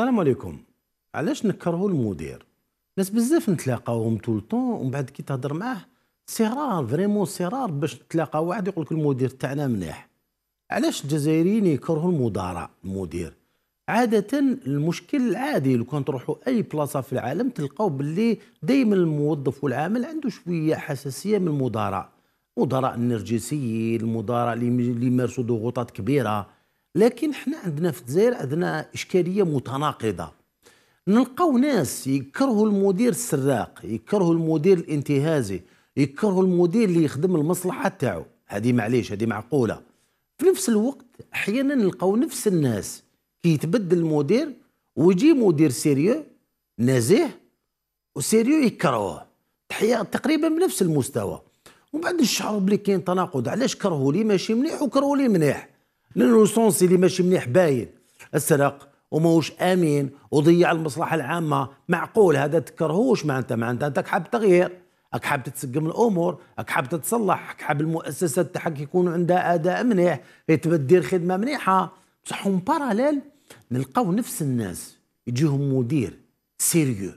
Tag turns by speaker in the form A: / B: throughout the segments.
A: السلام عليكم علاش نكرهوا المدير ناس بزاف نتلاقاوهم طول طون ومن بعد كي تهضر معاه سي رار فريمون سي رار باش تلاقى واحد يقول لك المدير تاعنا مليح علاش الجزائريين يكرهوا المدراء المدير عادة المشكل العادي لو كان تروحوا أي بلاصة في العالم تلقاو باللي دائما الموظف والعامل عنده شوية حساسية من المدراء مدراء النرجسيين المدراء اللي يمارسوا ضغوطات كبيرة لكن حنا عندنا في الجزائر عندنا اشكاليه متناقضه نلقاو ناس يكرهوا المدير السراق يكرهوا المدير الانتهازي يكرهوا المدير اللي يخدم المصلحه تاعو هذه معليش هذه معقوله في نفس الوقت احيانا نلقاو نفس الناس كيتبدل المدير ويجي مدير سيريو نزيه وسيريو يكرهوه تقريبا بنفس المستوى ومن بعد نشعروا بلي كاين تناقض علاش كرهوا لي ماشي مليح وكرهوا لي مليح لانه السونس اللي ماشي منيح باين السرق وماهوش امين وضيع المصلحه العامه معقول هذا تكرهوش معناتها معناتها انت حاب تغيير اك حاب تتسقم الامور اك حاب تتصلح اك حاب المؤسسه تاعك يكون عندها اداء مليح تدير خدمه مليحه بصح اون باراليل نلقاو نفس الناس يجيهم مدير سيريو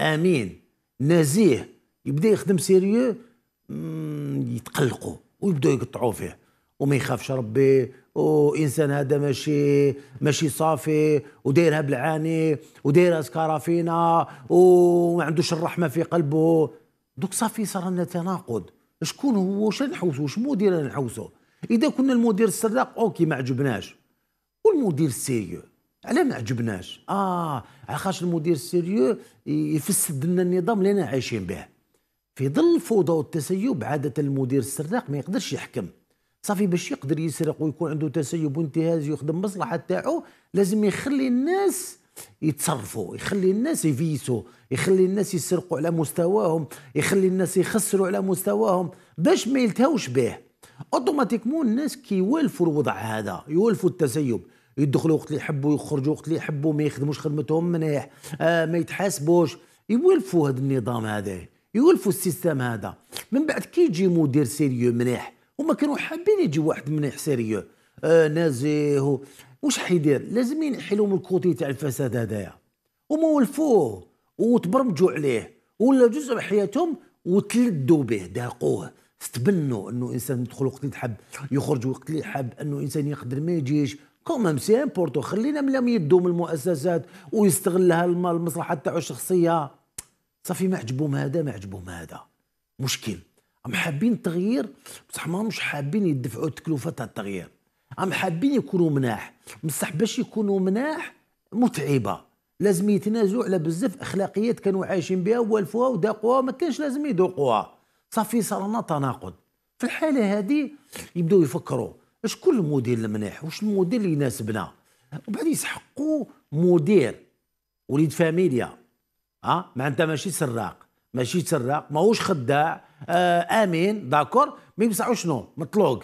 A: امين نزيه يبدا يخدم سيريو يتقلقوا ويبداو يقطعوا فيه وما يخافش ربي وانسان هذا ماشي ماشي صافي ودايرها بالعاني ودايرها سكارافينا وما عندوش الرحمه في قلبه دوك صافي صار لنا تناقض شكون هو واش نحوسو واش مدير نحوسو اذا كنا المدير السراق اوكي ما عجبناش والمدير السيريو علاه ما عجبناش اه خاطرش المدير السيريو يفسد لنا النظام اللي عايشين به في ظل الفوضى والتسيب عاده المدير السراق ما يقدرش يحكم صافي باش يقدر يسرق ويكون عنده تسيب وانتهاز ويخدم مصلحه تاعو لازم يخلي الناس يتصرفوا يخلي الناس يفيسوا يخلي الناس يسرقوا على مستواهم يخلي الناس يخسروا على مستواهم باش ما يلتهوش به اوتوماتيكمون الناس كيوالفوا الوضع هذا يوالفوا التسيب يدخلوا وقت اللي يحبوا يخرجوا وقت اللي يحبوا ما يخدموش خدمتهم مليح آه ما يتحاسبوش يوالفوا هذا النظام هذا يوالفوا السيستم هذا من بعد كي يجي مدير سيريو مليح هما كانوا حابين يجي واحد من حساريه آه نازيه واش حيدير لازم ينحي من الكوتي تاع الفساد هذايا هما ولفوه وتبرمجوا عليه ولا جزء من حياتهم وتلدوا به داقوه استبنوا انه انسان يدخل وقت اللي حب يخرج وقت اللي حب انه انسان يقدر ما يجيش كومام سي امبورتو خلينا من لم يدوا من المؤسسات ويستغلها المال المصلحه تاعو الشخصيه صافي ما عجبهم هذا ما عجبهم هذا مشكل هم حابين التغيير بصح ما همش حابين يدفعوا التكلفه تاع التغيير هم حابين يكونوا مناح بصح باش يكونوا مناح متعبه لازم يتنازلوا على بزاف اخلاقيات كانوا عايشين بها والفوها وداقوها ما كانش لازم يذوقوها صافي صار لنا تناقض في الحاله هذه يبداو يفكروا شكون الموديل المناح واش الموديل اللي يناسبنا وبعد يسحقوا مدير وليد فاميليا ها معناتها ماشي سراق ماشي سراق ماهوش خداع آه امين داكور ما يمسعو شنو مطلوق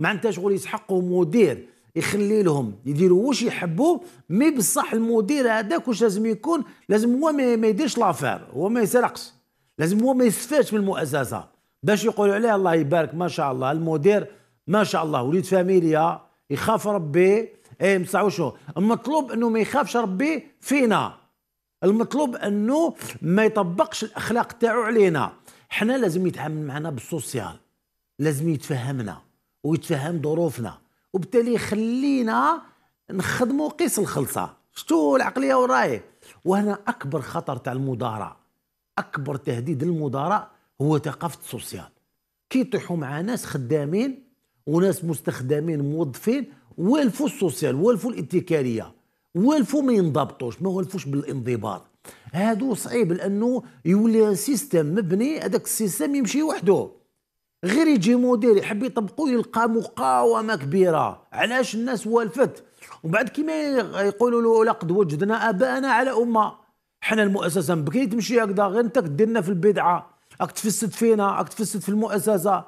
A: معناتها شغل يسحقوا مدير يخلي لهم يديروا واش يحبوا مي بصح المدير هذاك واش لازم يكون لازم هو ما يديرش لافير هو ما يسرقش لازم هو ما يستفادش من المؤسسه باش يقولوا عليه الله يبارك ما شاء الله المدير ما شاء الله وليد فاميليا يخاف ربي اي مسعوشو المطلوب انه ما يخافش ربي فينا المطلوب انه ما يطبقش الاخلاق تاعو علينا حنا لازم يتعامل معنا بالسوسيال لازم يتفهمنا ويتفهم ظروفنا وبالتالي خلينا نخدموا قيس الخلصه شتو العقليه وراي وهنا اكبر خطر تاع المدارة اكبر تهديد للمضارع هو ثقافه السوسيال كي يطيحوا مع ناس خدامين وناس مستخدمين موظفين والفو السوسيال والفو الاتكاليه والفوا ما ينضبطوش ما والفوش بالانضباط هادو صعيب لانه يولي سيستم مبني هذاك السيستم يمشي وحده غير يجي مدير يحب يطبقوا يلقى مقاومه كبيره علاش الناس والفت ومن بعد كيما يقولوا له لقد وجدنا اباءنا على امه حنا المؤسسه بكري تمشي هكذا غير انت كديرنا في البدعه راك تفسد فينا راك تفسد في المؤسسه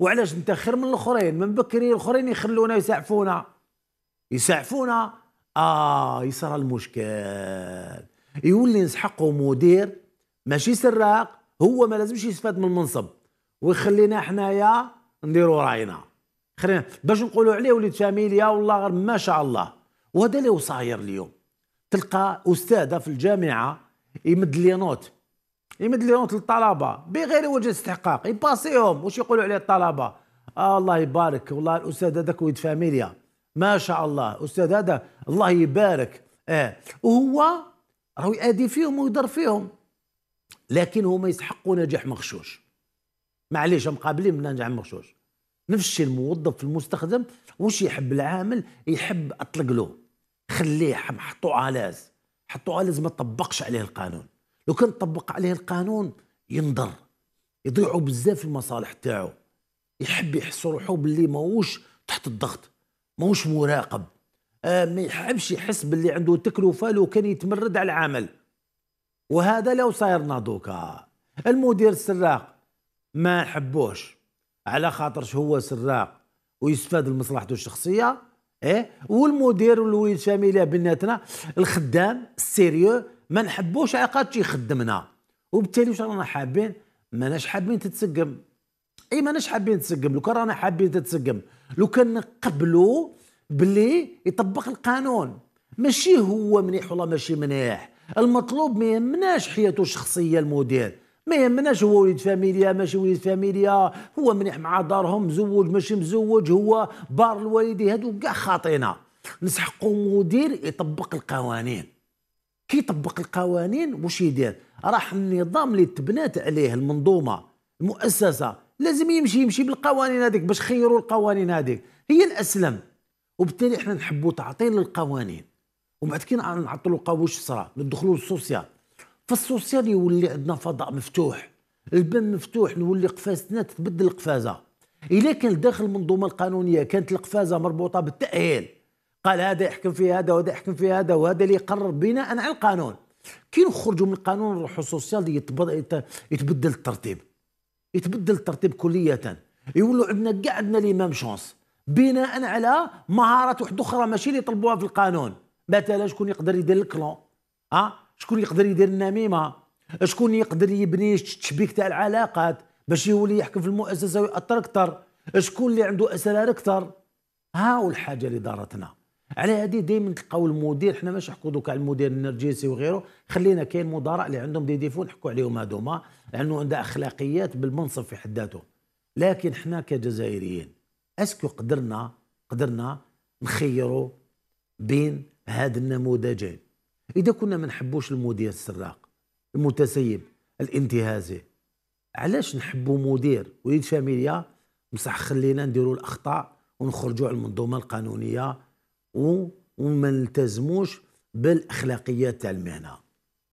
A: وعلاش انت خير من الاخرين من بكري الاخرين يخلونا يسعفونا يسعفونا اه يصير المشكل يولي نسحقه مدير ماشي سراق هو ما لازمش يستفاد من المنصب ويخلينا حنايا نديروا راينا خلينا باش نقولوا عليه وليد فاميليا والله غير ما شاء الله وهذا اللي صاير اليوم تلقى استاذه في الجامعه يمد لي نوت يمد لي نوت للطلبه بغير وجه استحقاق يباسيهم واش يقولوا عليه الطلبه آه الله يبارك والله الاستاذ هذاك وليد فاميليا ما شاء الله استاذ هذا الله يبارك اه وهو راهو يادي فيهم ويضر فيهم لكن هما يستحقوا نجاح مغشوش معليش مقابلين من نجاح مغشوش نفس الشيء الموظف المستخدم واش يحب العامل يحب اطلق له خليه حطو علاز حطو علاز ما طبقش عليه القانون لو كان طبق عليه القانون ينضر يضيعوا بزاف المصالح تاعو يحب يحس روحو باللي ماهوش تحت الضغط ماهوش مراقب آه، ما يحبش يحس باللي عنده تكلفه لو كان يتمرد على العمل وهذا لو صايرنا دوكا المدير السراق ما نحبوش على خاطرش هو سراق ويستفاد لمصلحته الشخصيه ايه والمدير والوالد شامله بناتنا الخدام السيريو ما نحبوش عقاد يخدمنا وبالتالي واش رانا حابين ماناش حابين تتسقم اي ماناش حابين تسقم لو كان رانا حابين تتسقم لو كان نقبلوا بلي يطبق القانون ماشي هو مليح ولا ماشي مليح المطلوب ما يهمناش حياته الشخصيه المدير ما يهمناش هو وليد فاميليا ماشي وليد فاميليا هو مليح مع دارهم مزوج ماشي مزوج هو بار الوالدي هادو كاع خاطينا نسحقوا مدير يطبق القوانين كي يطبق القوانين واش يدير راح النظام اللي تبنات عليه المنظومه المؤسسه لازم يمشي يمشي بالقوانين هذيك باش خيروا القوانين هذيك هي الاسلم وبالتالي احنا نحبوا تعطيل القوانين ومن بعد كي نعطلوا القوانين واش صرا ندخلوا للسوسيال فالسوسيال يولي عندنا فضاء مفتوح الباب مفتوح نولي قفازتنا تتبدل القفازه الا كان داخل المنظومه القانونيه كانت القفازه مربوطه بالتاهيل قال هذا يحكم في هذا وهذا يحكم في هذا وهذا اللي يقرر بناء على القانون كي نخرجوا من القانون نروحوا السوسيال يتبدل الترتيب يتبدل الترتيب كلية يولوا عندنا كاع عندنا لي ميم شونس بناء على مهارات واحده اخرى ماشي اللي يطلبوها في القانون مثلا شكون يقدر يدير الكلون ها شكون يقدر يدير النميمه شكون يقدر يبني التشبيك تاع العلاقات باش يولي يحكم في المؤسسه ويأثر اكثر شكون اللي عنده اسرار اكثر ها الحاجة اللي دارتنا على هذه دائما تلقاو المدير حنا ماشي نحكوا دوك على المدير النرجسي وغيره خلينا كاين مدراء اللي عندهم دي ديفون نحكوا عليهم هذوما لانه عندها اخلاقيات بالمنصب في حد ذاته لكن حنا كجزائريين اسكو قدرنا قدرنا نخيروا بين هاد النموذجين اذا كنا ما نحبوش المدير السراق المتسيب الانتهازي علاش نحبوا مدير وليد فاميليا بصح خلينا نديروا الاخطاء ونخرجوا على المنظومه القانونيه وما نلتزموش بالاخلاقيات تاع المهنه